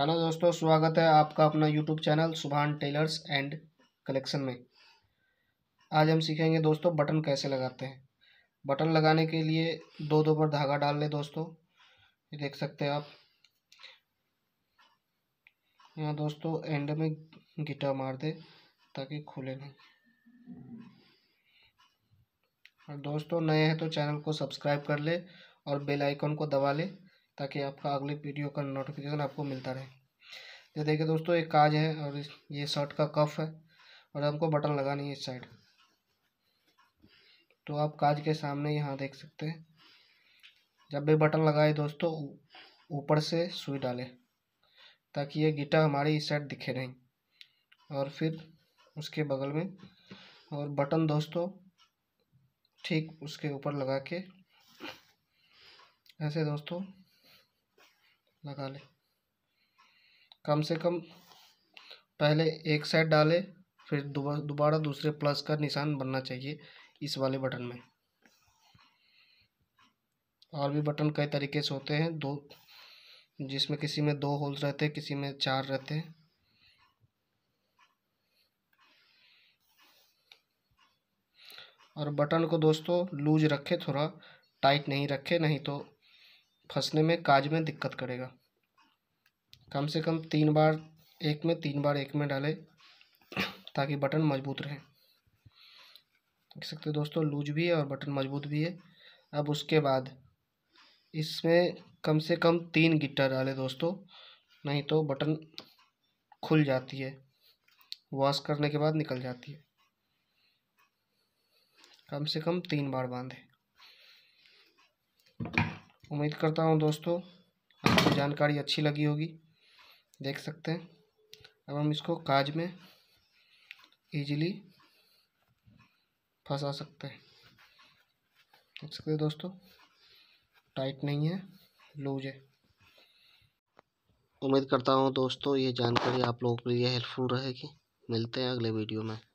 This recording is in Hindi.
हेलो दोस्तों स्वागत है आपका अपना YouTube channel Subhan tailors and collection में आज हम सीखेंगे दोस्तों बटन कैसे लगाते हैं बटन लगाने के लिए दो दो पर धागा डाल लें दोस्तों ये देख सकते हैं आप यहाँ दोस्तों एंड में गिटा मार दे ताकि खुले नहीं और दोस्तों नए हैं तो चैनल को सब्सक्राइब कर ले और बेल आइकन को दबा ले ताकि आपका अगले वीडियो का नोटिफिकेशन आपको मिलता रहे ये देखिए दोस्तों एक काज है और ये शर्ट का कफ है और हमको बटन लगानी है इस साइड तो आप काज के सामने यहाँ देख सकते हैं जब भी बटन लगाए दोस्तों ऊपर से सुई डालें ताकि ये गिटा हमारी इस साइड दिखे नहीं और फिर उसके बगल में और बटन दोस्तों ठीक उसके ऊपर लगा के ऐसे दोस्तों लगा लें कम से कम पहले एक साइड डालें फिर दोबारा दूसरे प्लस का निशान बनना चाहिए इस वाले बटन में और भी बटन कई तरीके से होते हैं दो जिसमें किसी में दो होल्स रहते हैं किसी में चार रहते हैं और बटन को दोस्तों लूज रखें थोड़ा टाइट नहीं रखें नहीं तो फंसने में काज में दिक्कत करेगा कम से कम तीन बार एक में तीन बार एक में डालें ताकि बटन मजबूत रहे देख सकते दोस्तों लूज भी है और बटन मजबूत भी है अब उसके बाद इसमें कम से कम तीन गिट्टा डालें दोस्तों नहीं तो बटन खुल जाती है वॉश करने के बाद निकल जाती है कम से कम तीन बार बांधे उम्मीद करता हूँ दोस्तों आपको जानकारी अच्छी लगी होगी देख सकते हैं अब हम इसको काज में इजीली फंसा सकते हैं देख सकते हैं दोस्तों टाइट नहीं है लूज है उम्मीद करता हूँ दोस्तों ये जानकारी आप लोगों के लिए हेल्पफुल रहेगी मिलते हैं अगले वीडियो में